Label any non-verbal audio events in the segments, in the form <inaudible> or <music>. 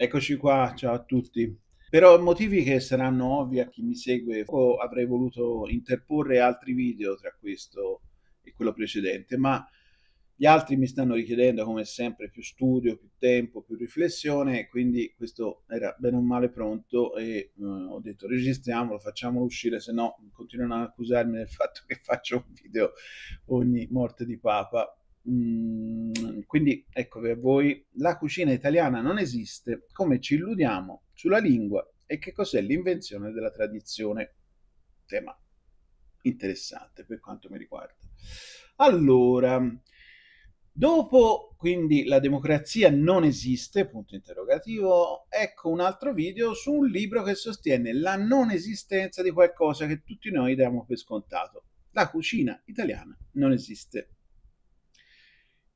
Eccoci qua, ciao a tutti. Per motivi che saranno ovvi a chi mi segue, avrei voluto interporre altri video tra questo e quello precedente, ma gli altri mi stanno richiedendo come sempre più studio, più tempo, più riflessione, quindi questo era bene o male pronto e eh, ho detto registriamolo, facciamolo uscire, se no continuano ad accusarmi del fatto che faccio un video ogni morte di papa. Mm, quindi ecco per voi, la cucina italiana non esiste, come ci illudiamo sulla lingua e che cos'è l'invenzione della tradizione. Tema interessante per quanto mi riguarda. Allora, dopo quindi la democrazia non esiste, punto interrogativo, ecco un altro video su un libro che sostiene la non esistenza di qualcosa che tutti noi diamo per scontato. La cucina italiana non esiste.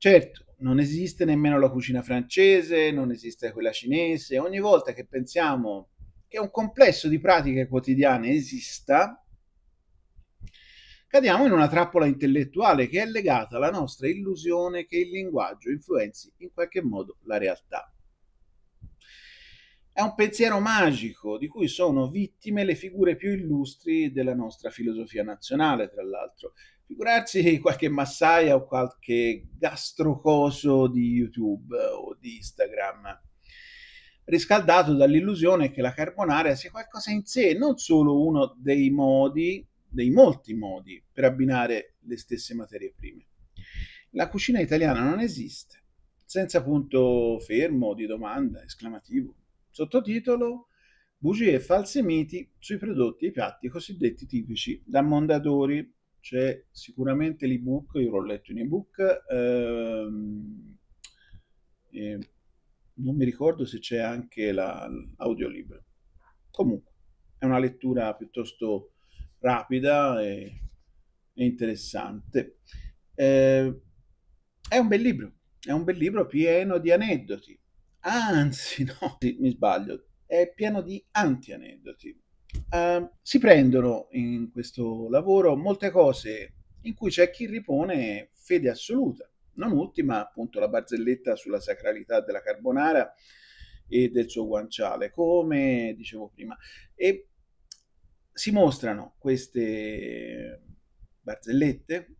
Certo, non esiste nemmeno la cucina francese, non esiste quella cinese. Ogni volta che pensiamo che un complesso di pratiche quotidiane esista, cadiamo in una trappola intellettuale che è legata alla nostra illusione che il linguaggio influenzi in qualche modo la realtà. È un pensiero magico di cui sono vittime le figure più illustri della nostra filosofia nazionale, tra l'altro, figurarsi qualche massaia o qualche gastrocoso di YouTube o di Instagram, riscaldato dall'illusione che la carbonara sia qualcosa in sé, non solo uno dei modi, dei molti modi per abbinare le stesse materie prime. La cucina italiana non esiste, senza punto fermo di domanda, esclamativo. Sottotitolo Bugie e falsi miti sui prodotti e i piatti cosiddetti tipici da Mondadori c'è sicuramente l'ebook, io l'ho letto in ebook, ehm, eh, non mi ricordo se c'è anche la, l'audiolibro. Comunque, è una lettura piuttosto rapida e, e interessante. Eh, è un bel libro, è un bel libro pieno di aneddoti. Anzi, <laughs> no, mi sbaglio, è pieno di anti-aneddoti eh, si prendono in questo lavoro molte cose in cui c'è chi ripone fede assoluta, non ultima appunto la barzelletta sulla sacralità della carbonara e del suo guanciale, come dicevo prima. E si mostrano queste barzellette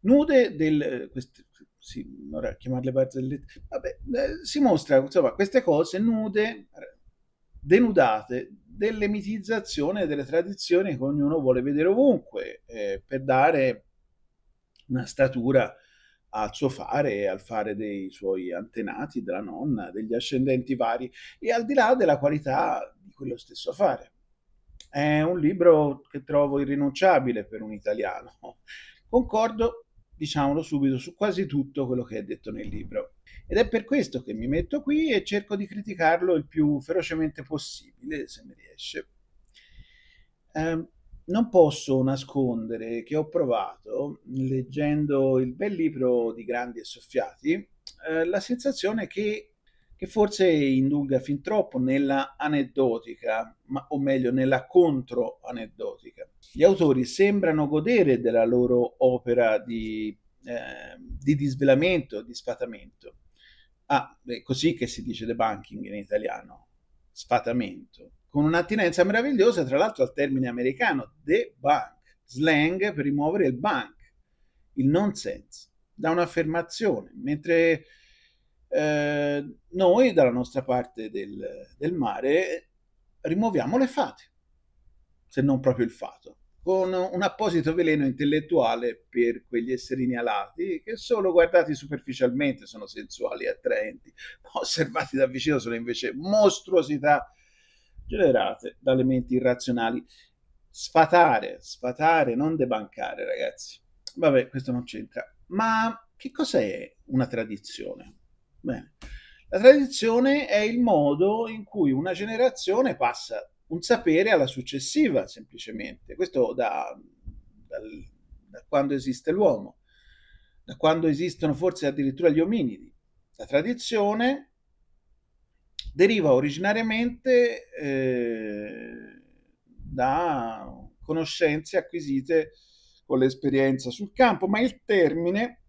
nude del... Queste, sì, ora chiamarle barzellette, vabbè, eh, si mostra insomma queste cose nude, denudate delle dell'emitizzazione delle tradizioni che ognuno vuole vedere ovunque eh, per dare una statura al suo fare e al fare dei suoi antenati, della nonna, degli ascendenti vari e al di là della qualità di quello stesso fare. È un libro che trovo irrinunciabile per un italiano. Concordo diciamolo subito, su quasi tutto quello che è detto nel libro. Ed è per questo che mi metto qui e cerco di criticarlo il più ferocemente possibile, se mi riesce. Eh, non posso nascondere che ho provato, leggendo il bel libro di Grandi e Soffiati, eh, la sensazione che che forse indulga fin troppo nella aneddotica, ma, o meglio nella controaneddotica. Gli autori sembrano godere della loro opera di, eh, di disvelamento, di sfatamento. Ah, è così che si dice debunking in italiano, sfatamento, con un'attinenza meravigliosa tra l'altro al termine americano, debunk, slang per rimuovere il bank, il nonsense, da un'affermazione, mentre eh, noi dalla nostra parte del, del mare rimuoviamo le fate, se non proprio il fato, con un apposito veleno intellettuale per quegli esserini alati che solo guardati superficialmente sono sensuali e attraenti, ma osservati da vicino sono invece mostruosità generate dalle menti irrazionali. Sfatare, sfatare, non debancare, ragazzi. Vabbè, questo non c'entra. Ma che cos'è una tradizione? Bene. La tradizione è il modo in cui una generazione passa un sapere alla successiva, semplicemente. Questo da, dal, da quando esiste l'uomo, da quando esistono forse addirittura gli ominidi. La tradizione deriva originariamente eh, da conoscenze acquisite con l'esperienza sul campo, ma il termine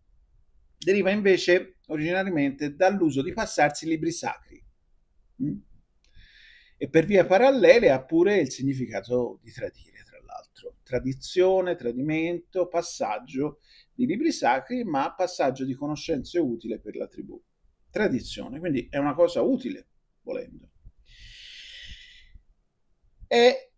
deriva invece originariamente dall'uso di passarsi libri sacri. Mm? E per via parallele ha pure il significato di tradire, tra l'altro. Tradizione, tradimento, passaggio di libri sacri, ma passaggio di conoscenze utile per la tribù. Tradizione, quindi è una cosa utile, volendo. E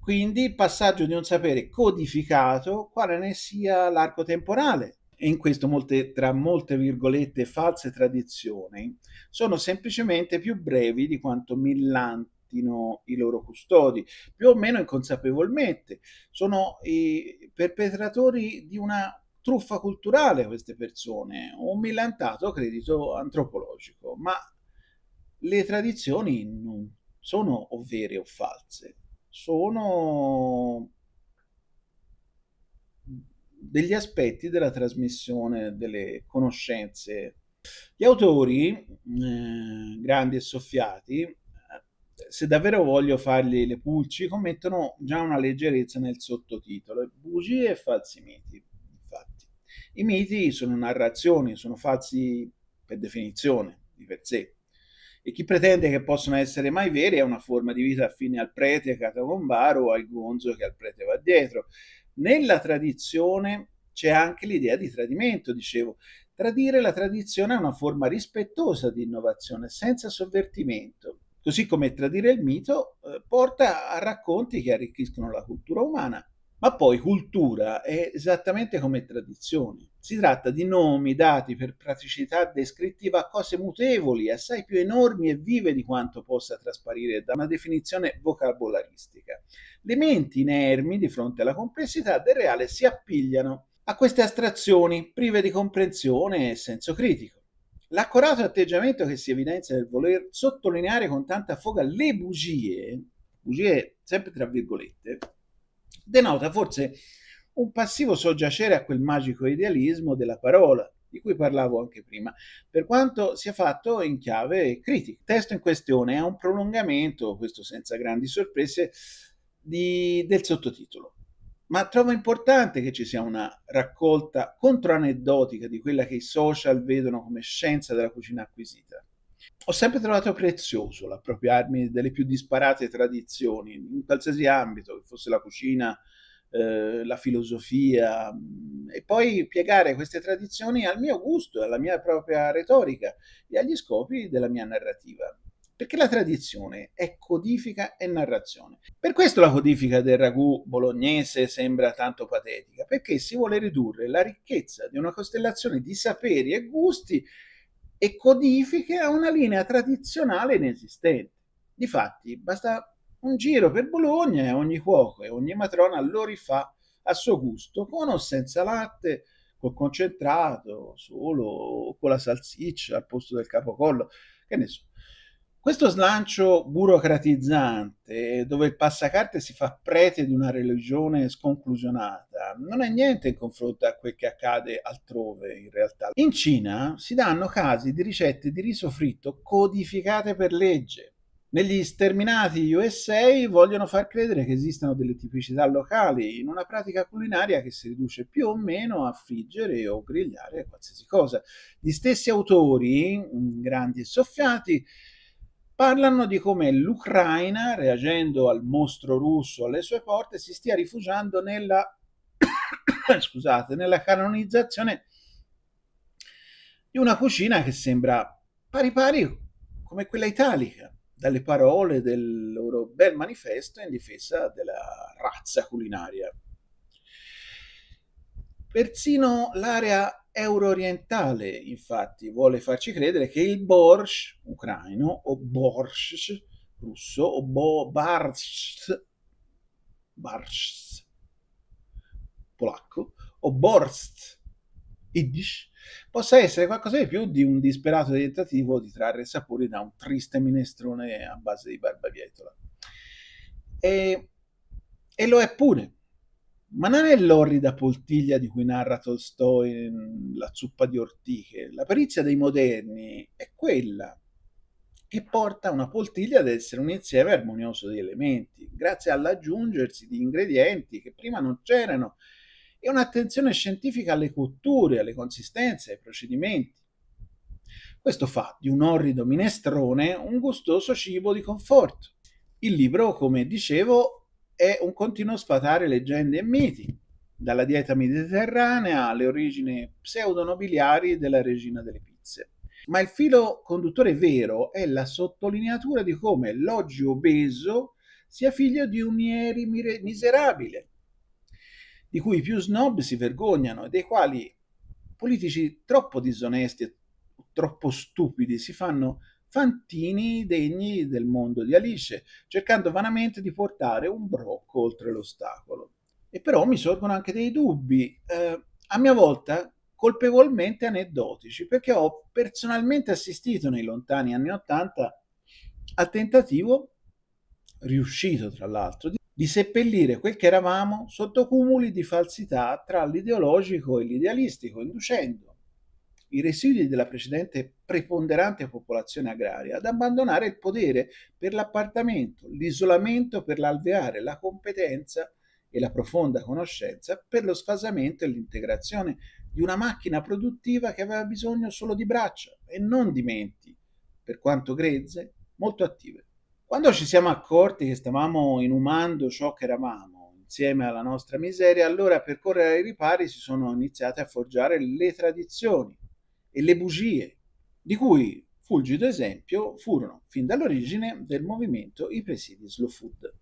quindi il passaggio di un sapere codificato, quale ne sia l'arco temporale, e in questo molte, tra molte virgolette false tradizioni sono semplicemente più brevi di quanto millantino i loro custodi, più o meno inconsapevolmente. Sono i perpetratori di una truffa culturale queste persone, un millantato credito antropologico, ma le tradizioni non sono o vere o false, sono degli aspetti della trasmissione delle conoscenze. Gli autori, eh, grandi e soffiati, eh, se davvero voglio fargli le pulci, commettono già una leggerezza nel sottotitolo, bugie e falsi miti. Infatti, i miti sono narrazioni, sono falsi per definizione, di per sé. E chi pretende che possano essere mai veri è una forma di vita affine al prete catacombaro o al gonzo che al prete va dietro. Nella tradizione c'è anche l'idea di tradimento, dicevo. Tradire la tradizione è una forma rispettosa di innovazione, senza sovvertimento. Così come tradire il mito eh, porta a racconti che arricchiscono la cultura umana. Ma poi cultura è esattamente come tradizione. Si tratta di nomi dati per praticità descrittiva a cose mutevoli, assai più enormi e vive di quanto possa trasparire da una definizione vocabolaristica. Le menti inermi di fronte alla complessità del reale si appigliano a queste astrazioni prive di comprensione e senso critico. L'accorato atteggiamento che si evidenzia nel voler sottolineare con tanta foga le bugie, bugie sempre tra virgolette, denota forse un passivo soggiacere a quel magico idealismo della parola, di cui parlavo anche prima, per quanto sia fatto in chiave critica. Il testo in questione è un prolungamento, questo senza grandi sorprese, di, del sottotitolo. Ma trovo importante che ci sia una raccolta controaneddotica di quella che i social vedono come scienza della cucina acquisita. Ho sempre trovato prezioso l'appropriarmi delle più disparate tradizioni, in qualsiasi ambito, che fosse la cucina, eh, la filosofia, mm, e poi piegare queste tradizioni al mio gusto, alla mia propria retorica e agli scopi della mia narrativa perché la tradizione è codifica e narrazione. Per questo la codifica del ragù bolognese sembra tanto patetica, perché si vuole ridurre la ricchezza di una costellazione di saperi e gusti e codifiche a una linea tradizionale inesistente. Difatti, basta un giro per Bologna e ogni cuoco e ogni matrona lo rifà a suo gusto, con o senza latte, col concentrato, solo o con la salsiccia al posto del capocollo, che ne so. Questo slancio burocratizzante, dove il passacarte si fa prete di una religione sconclusionata, non è niente in confronto a quel che accade altrove in realtà. In Cina si danno casi di ricette di riso fritto codificate per legge. Negli sterminati USA vogliono far credere che esistano delle tipicità locali in una pratica culinaria che si riduce più o meno a friggere o grigliare qualsiasi cosa. Gli stessi autori, mm, grandi e soffiati, parlano di come l'Ucraina, reagendo al mostro russo alle sue porte, si stia rifugiando nella, <coughs> scusate, nella canonizzazione di una cucina che sembra pari pari come quella italica, dalle parole del loro bel manifesto in difesa della razza culinaria. Persino l'area euro-orientale, infatti, vuole farci credere che il borsch ucraino o borsch russo o bo- barst, polacco o borst yiddish possa essere qualcosa di più di un disperato tentativo di trarre sapori da un triste minestrone a base di barbabietola. E, e lo è pure ma non è l'orrida poltiglia di cui narra Tolstoi in la zuppa di ortiche. La perizia dei moderni è quella che porta una poltiglia ad essere un insieme armonioso di elementi, grazie all'aggiungersi di ingredienti che prima non c'erano e un'attenzione scientifica alle cotture, alle consistenze, ai procedimenti. Questo fa di un orrido minestrone un gustoso cibo di conforto. Il libro, come dicevo, è un continuo sfatare leggende e miti, dalla dieta mediterranea alle origini pseudonobiliari della regina delle pizze. Ma il filo conduttore vero è la sottolineatura di come Logio Obeso sia figlio di un ieri miserabile, di cui i più snob si vergognano e dei quali politici troppo disonesti e troppo stupidi si fanno fantini degni del mondo di Alice, cercando vanamente di portare un brocco oltre l'ostacolo. E però mi sorgono anche dei dubbi, eh, a mia volta colpevolmente aneddotici, perché ho personalmente assistito nei lontani anni Ottanta al tentativo, riuscito tra l'altro, di di seppellire quel che eravamo sotto cumuli di falsità tra l'ideologico e l'idealistico, inducendo i residui della precedente preponderante popolazione agraria ad abbandonare il potere per l'appartamento, l'isolamento per l'alveare, la competenza e la profonda conoscenza per lo sfasamento e l'integrazione di una macchina produttiva che aveva bisogno solo di braccia e non di menti, per quanto grezze, molto attive. Quando ci siamo accorti che stavamo inumando ciò che eravamo, insieme alla nostra miseria, allora per correre ai ripari si sono iniziate a forgiare le tradizioni, e le bugie, di cui fulgido esempio furono fin dall'origine del movimento i presidi slow food.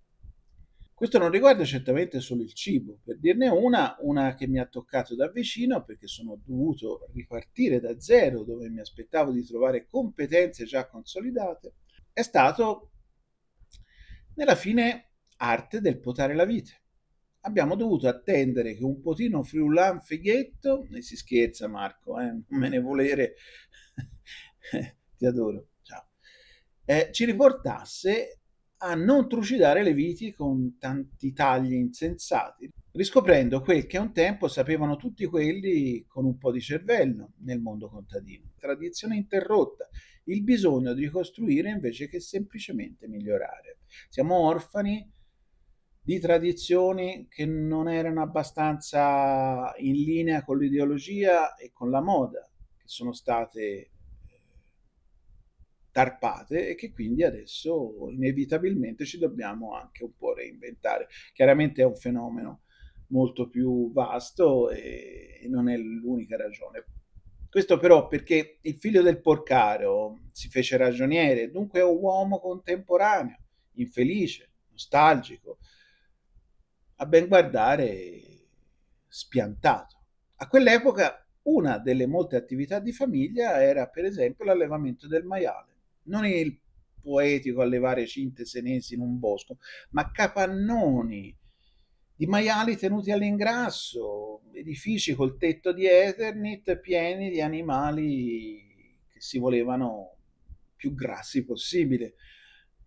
Questo non riguarda certamente solo il cibo, per dirne una, una che mi ha toccato da vicino perché sono dovuto ripartire da zero dove mi aspettavo di trovare competenze già consolidate, è stato nella fine arte del potare la vite abbiamo dovuto attendere che un potino friulan fighetto, e si scherza Marco, eh, non me ne volere, <laughs> ti adoro, ciao, eh, ci riportasse a non trucidare le viti con tanti tagli insensati, riscoprendo quel che un tempo sapevano tutti quelli con un po' di cervello nel mondo contadino. Tradizione interrotta, il bisogno di ricostruire invece che semplicemente migliorare. Siamo orfani di tradizioni che non erano abbastanza in linea con l'ideologia e con la moda, che sono state eh, tarpate e che quindi adesso inevitabilmente ci dobbiamo anche un po' reinventare. Chiaramente è un fenomeno molto più vasto e non è l'unica ragione. Questo però perché il figlio del porcaro si fece ragioniere, dunque è un uomo contemporaneo, infelice, nostalgico, a ben guardare spiantato. A quell'epoca una delle molte attività di famiglia era per esempio l'allevamento del maiale, non il poetico allevare cinte senesi in un bosco, ma capannoni di maiali tenuti all'ingrasso, edifici col tetto di Ethernet pieni di animali che si volevano più grassi possibile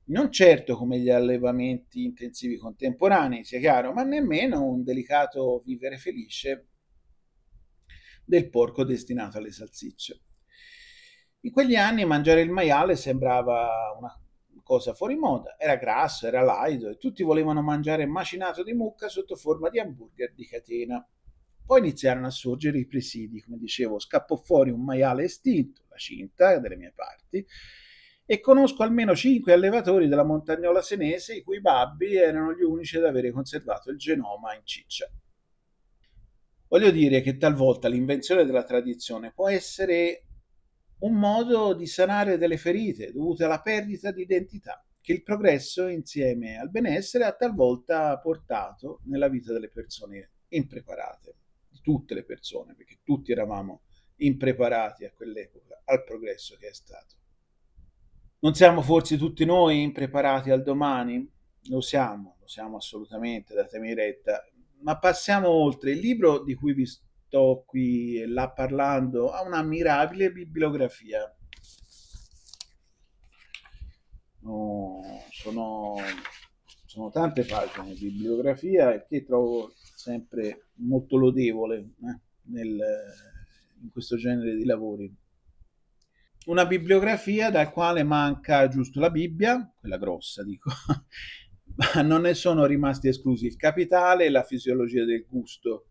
non certo come gli allevamenti intensivi contemporanei, sia chiaro, ma nemmeno un delicato vivere felice del porco destinato alle salsicce. In quegli anni mangiare il maiale sembrava una cosa fuori moda, era grasso, era laido e tutti volevano mangiare macinato di mucca sotto forma di hamburger di catena. Poi iniziarono a sorgere i presidi, come dicevo, scappò fuori un maiale estinto, la cinta dalle mie parti, e conosco almeno cinque allevatori della montagnola senese i cui babbi erano gli unici ad avere conservato il genoma in ciccia. Voglio dire che talvolta l'invenzione della tradizione può essere un modo di sanare delle ferite dovute alla perdita di identità che il progresso insieme al benessere ha talvolta portato nella vita delle persone impreparate, di tutte le persone, perché tutti eravamo impreparati a quell'epoca al progresso che è stato. Non siamo forse tutti noi impreparati al domani? Lo siamo, lo siamo assolutamente, datemi retta. Ma passiamo oltre. Il libro di cui vi sto qui là parlando ha un'ammirabile bibliografia. Oh, sono, sono tante pagine di bibliografia che trovo sempre molto lodevole eh, nel, in questo genere di lavori una bibliografia dal quale manca giusto la Bibbia, quella grossa dico, <laughs> ma non ne sono rimasti esclusi il capitale e la fisiologia del gusto,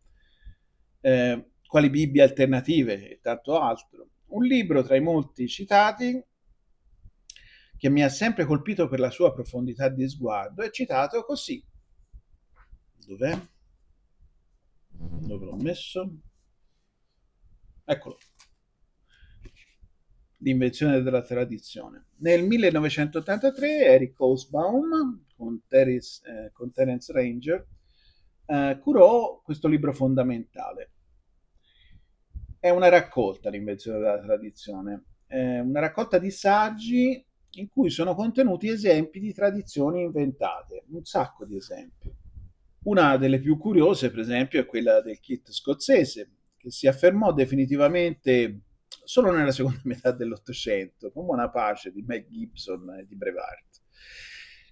eh, quali Bibbie alternative e tanto altro. Un libro tra i molti citati che mi ha sempre colpito per la sua profondità di sguardo è citato così. Dov'è? Dove l'ho messo? Eccolo l'invenzione della tradizione. Nel 1983 Eric Osbaum con, Terris, eh, con Terence Ranger eh, curò questo libro fondamentale. È una raccolta l'invenzione della tradizione, eh, una raccolta di saggi in cui sono contenuti esempi di tradizioni inventate, un sacco di esempi. Una delle più curiose, per esempio, è quella del kit scozzese, che si affermò definitivamente solo nella seconda <laughs> metà dell'Ottocento, con buona pace di Mel Gibson e di Brevard.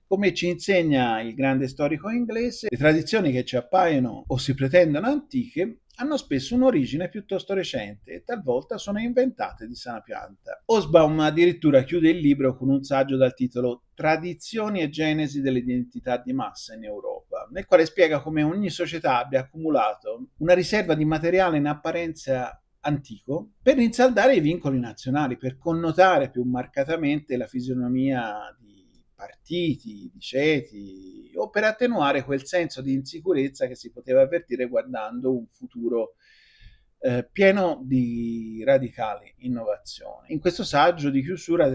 Come ci insegna il grande storico inglese, le tradizioni che ci appaiono o si pretendono antiche hanno spesso un'origine piuttosto recente e talvolta sono inventate di sana pianta. Osbaum addirittura chiude il libro con un saggio dal titolo Tradizioni e genesi dell'identità di massa in Europa, nel quale spiega come ogni società abbia accumulato una riserva di materiale in apparenza antico per rinsaldare i vincoli nazionali, per connotare più marcatamente la fisionomia di partiti, di ceti o per attenuare quel senso di insicurezza che si poteva avvertire guardando un futuro eh, pieno di radicali innovazioni. In questo saggio di chiusura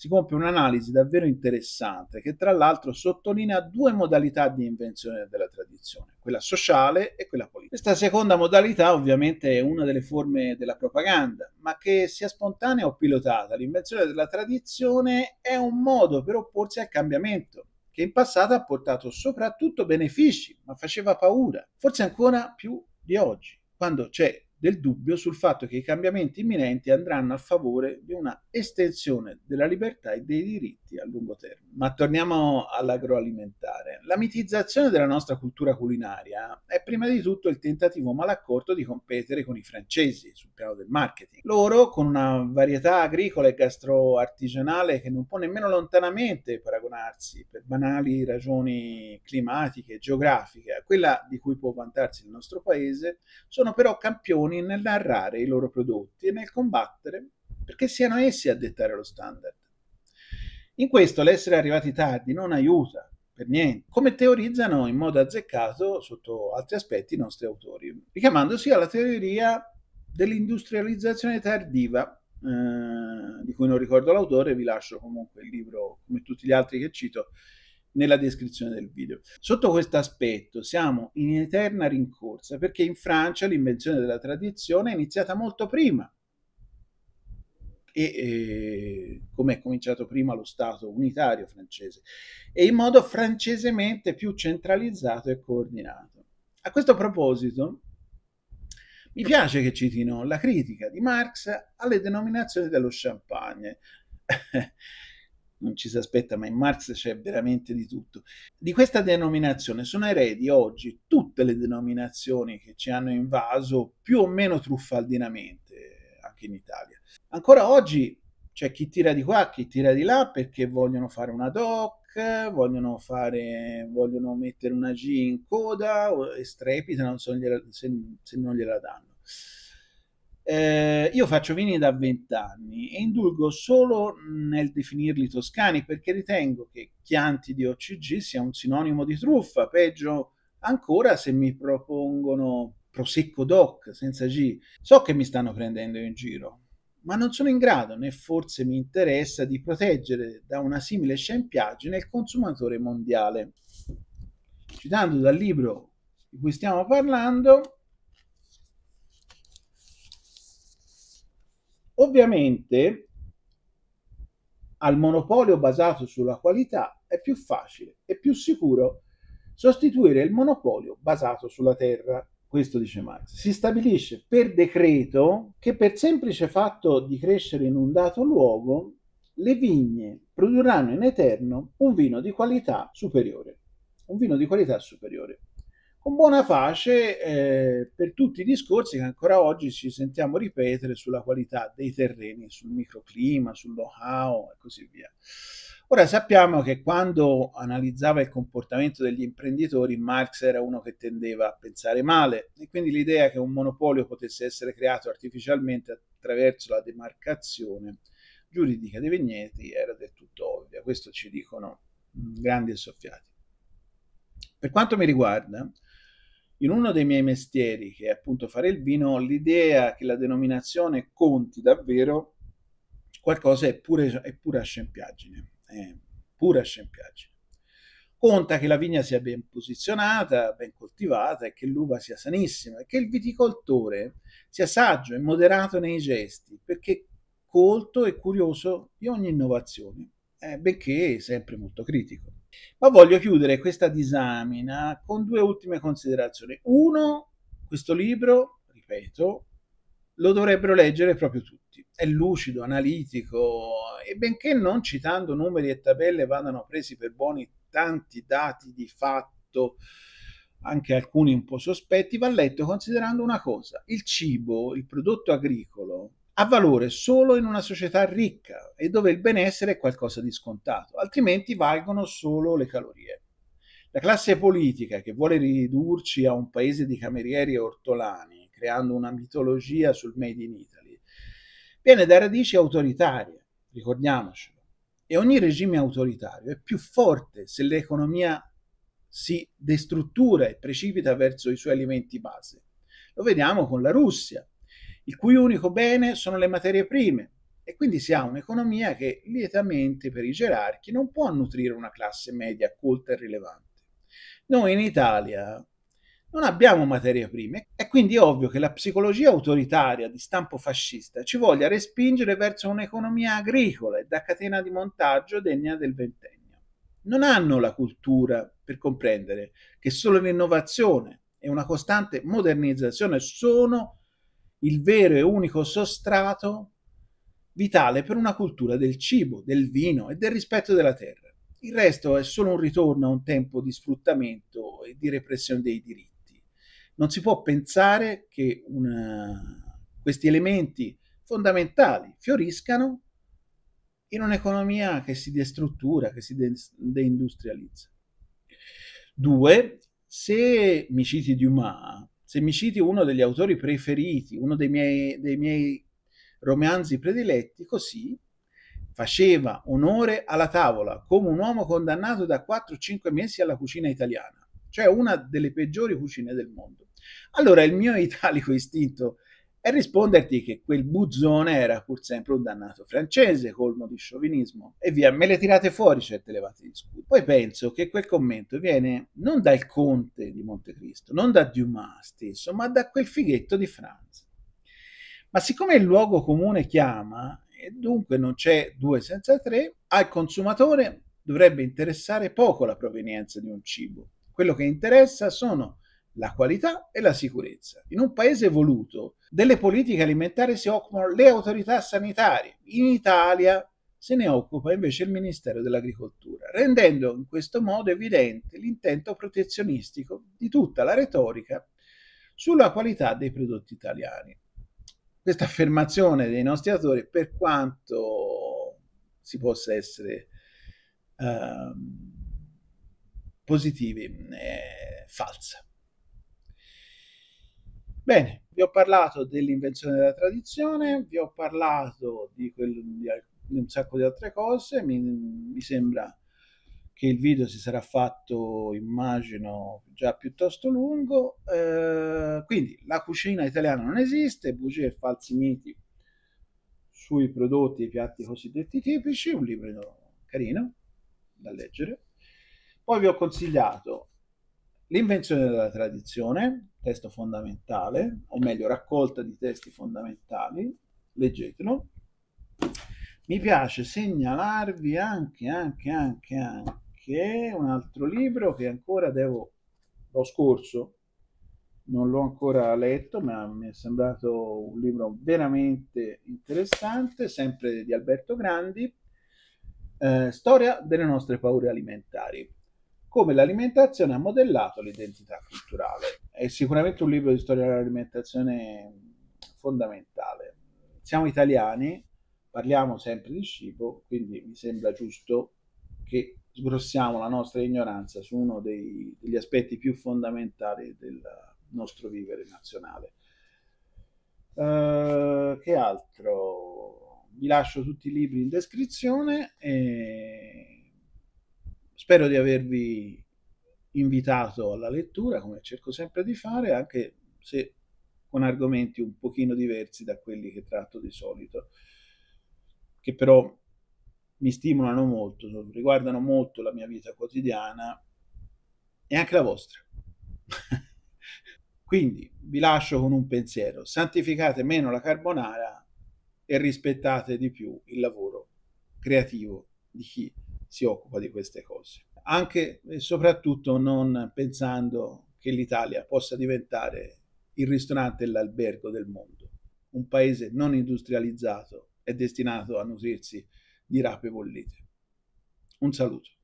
si compie un'analisi davvero interessante che tra l'altro sottolinea due modalità di invenzione della tradizione, quella sociale e quella politica. Questa seconda modalità ovviamente è una delle forme della propaganda, ma che sia spontanea o pilotata, l'invenzione della tradizione è un modo per opporsi al cambiamento che in passato ha portato soprattutto benefici, ma faceva paura, forse ancora più di oggi, quando c'è del dubbio sul fatto che i cambiamenti imminenti andranno a favore di una estensione della libertà e dei diritti a lungo termine. Ma torniamo all'agroalimentare. La mitizzazione della nostra cultura culinaria è prima di tutto il tentativo malaccorto di competere con i francesi sul piano del marketing. Loro, con una varietà agricola e gastroartigianale che non può nemmeno lontanamente paragonarsi per banali ragioni climatiche e geografiche a quella di cui può vantarsi il nostro paese, sono però campioni buoni nel narrare i loro prodotti e nel combattere perché siano essi a dettare lo standard. In questo l'essere arrivati tardi non aiuta per niente, come teorizzano in modo azzeccato sotto altri aspetti i nostri autori, richiamandosi alla teoria dell'industrializzazione tardiva, eh, di cui non ricordo l'autore, vi lascio comunque il libro come tutti gli altri che cito nella descrizione del video. Sotto questo aspetto siamo in eterna rincorsa perché in Francia l'invenzione della tradizione è iniziata molto prima e eh, come è cominciato prima lo Stato unitario francese e in modo francesemente più centralizzato e coordinato. A questo proposito mi piace che citino la critica di Marx alle denominazioni dello champagne. <laughs> non ci si aspetta, ma in Marx c'è veramente di tutto. Di questa denominazione sono eredi oggi tutte le denominazioni che ci hanno invaso più o meno truffaldinamente, anche in Italia. Ancora oggi c'è chi tira di qua, chi tira di là perché vogliono fare una doc, vogliono, fare, vogliono mettere una G in coda strepita, e strepitano se non gliela danno. Eh, io faccio vini da vent'anni e indulgo solo nel definirli toscani perché ritengo che Chianti di OCG sia un sinonimo di truffa, peggio ancora se mi propongono Prosecco Doc senza G. So che mi stanno prendendo in giro, ma non sono in grado né forse mi interessa di proteggere da una simile scempiaggine il consumatore mondiale. Citando dal libro di cui stiamo parlando, Ovviamente al monopolio basato sulla qualità è più facile e più sicuro sostituire il monopolio basato sulla terra. Questo dice Marx. Si stabilisce per decreto che per semplice fatto di crescere in un dato luogo, le vigne produrranno in eterno un vino di qualità superiore. Un vino di qualità superiore con buona pace eh, per tutti i discorsi che ancora oggi ci sentiamo ripetere sulla qualità dei terreni, sul microclima, sul know-how e così via. Ora sappiamo che quando analizzava il comportamento degli imprenditori, Marx era uno che tendeva a pensare male e quindi l'idea che un monopolio potesse essere creato artificialmente attraverso la demarcazione giuridica dei vigneti era del tutto ovvia. Questo ci dicono mm, grandi e soffiati. Per quanto mi riguarda, in uno dei miei mestieri, che è appunto fare il vino, l'idea che la denominazione conti davvero qualcosa è, pure, è pura scempiaggine. È pura scempiaggine. Conta che la vigna sia ben posizionata, ben coltivata e che l'uva sia sanissima e che il viticoltore sia saggio e moderato nei gesti, perché colto e curioso di ogni innovazione, eh, benché sempre molto critico. Ma voglio chiudere questa disamina con due ultime considerazioni. Uno, questo libro, ripeto, lo dovrebbero leggere proprio tutti. È lucido, analitico e benché non citando numeri e tabelle vadano presi per buoni tanti dati di fatto, anche alcuni un po' sospetti, va letto considerando una cosa. Il cibo, il prodotto agricolo, ha valore solo in una società ricca e dove il benessere è qualcosa di scontato, altrimenti valgono solo le calorie. La classe politica che vuole ridurci a un paese di camerieri e ortolani, creando una mitologia sul Made in Italy, viene da radici autoritarie, ricordiamocelo. E ogni regime autoritario è più forte se l'economia si destruttura e precipita verso i suoi alimenti base. Lo vediamo con la Russia, il cui unico bene sono le materie prime. E quindi si ha un'economia che lietamente per i gerarchi non può nutrire una classe media colta e rilevante. Noi in Italia non abbiamo materie prime. È quindi ovvio che la psicologia autoritaria di stampo fascista ci voglia respingere verso un'economia agricola e da catena di montaggio degna del ventennio. Non hanno la cultura per comprendere che solo l'innovazione e una costante modernizzazione sono il vero e unico sostrato vitale per una cultura del cibo, del vino e del rispetto della terra. Il resto è solo un ritorno a un tempo di sfruttamento e di repressione dei diritti. Non si può pensare che una... questi elementi fondamentali fioriscano in un'economia che si destruttura, che si de- deindustrializza. Due, se mi citi Dumas, se mi citi uno degli autori preferiti, uno dei miei, dei miei romanzi prediletti, così faceva onore alla tavola come un uomo condannato da 4-5 mesi alla cucina italiana, cioè una delle peggiori cucine del mondo. Allora il mio italico istinto e risponderti che quel buzzone era pur sempre un dannato francese, colmo di sciovinismo, e via, me le tirate fuori certe levate di scudo. Poi penso che quel commento viene non dal conte di Montecristo, non da Dumas stesso, ma da quel fighetto di Francia. Ma siccome il luogo comune chiama, e dunque non c'è due senza tre, al consumatore dovrebbe interessare poco la provenienza di un cibo. Quello che interessa sono la qualità e la sicurezza. In un paese evoluto delle politiche alimentari si occupano le autorità sanitarie, in Italia se ne occupa invece il Ministero dell'Agricoltura, rendendo in questo modo evidente l'intento protezionistico di tutta la retorica sulla qualità dei prodotti italiani. Questa affermazione dei nostri autori, per quanto si possa essere eh, positivi, è falsa. Bene, vi ho parlato dell'invenzione della tradizione, vi ho parlato di, quello, di, un sacco di altre cose, mi, mi sembra che il video si sarà fatto, immagino, già piuttosto lungo. Eh, quindi la cucina italiana non esiste, bugie e falsi miti sui prodotti e piatti cosiddetti tipici, un libro carino da leggere. Poi vi ho consigliato L'invenzione della tradizione, testo fondamentale, o meglio raccolta di testi fondamentali, leggetelo. Mi piace segnalarvi anche, anche, anche, anche un altro libro che ancora devo, l'ho scorso, non l'ho ancora letto, ma mi è sembrato un libro veramente interessante, sempre di Alberto Grandi, eh, Storia delle nostre paure alimentari come l'alimentazione ha modellato l'identità culturale. È sicuramente un libro di storia dell'alimentazione fondamentale. Siamo italiani, parliamo sempre di cibo, quindi mi sembra giusto che sgrossiamo la nostra ignoranza su uno dei, degli aspetti più fondamentali del nostro vivere nazionale. Uh, che altro? Vi lascio tutti i libri in descrizione e Spero di avervi invitato alla lettura, come cerco sempre di fare, anche se con argomenti un pochino diversi da quelli che tratto di solito, che però mi stimolano molto, riguardano molto la mia vita quotidiana e anche la vostra. <laughs> Quindi vi lascio con un pensiero, santificate meno la carbonara e rispettate di più il lavoro creativo di chi si occupa di queste cose. Anche e soprattutto non pensando che l'Italia possa diventare il ristorante e l'albergo del mondo. Un paese non industrializzato è destinato a nutrirsi di rape bollite. Un saluto.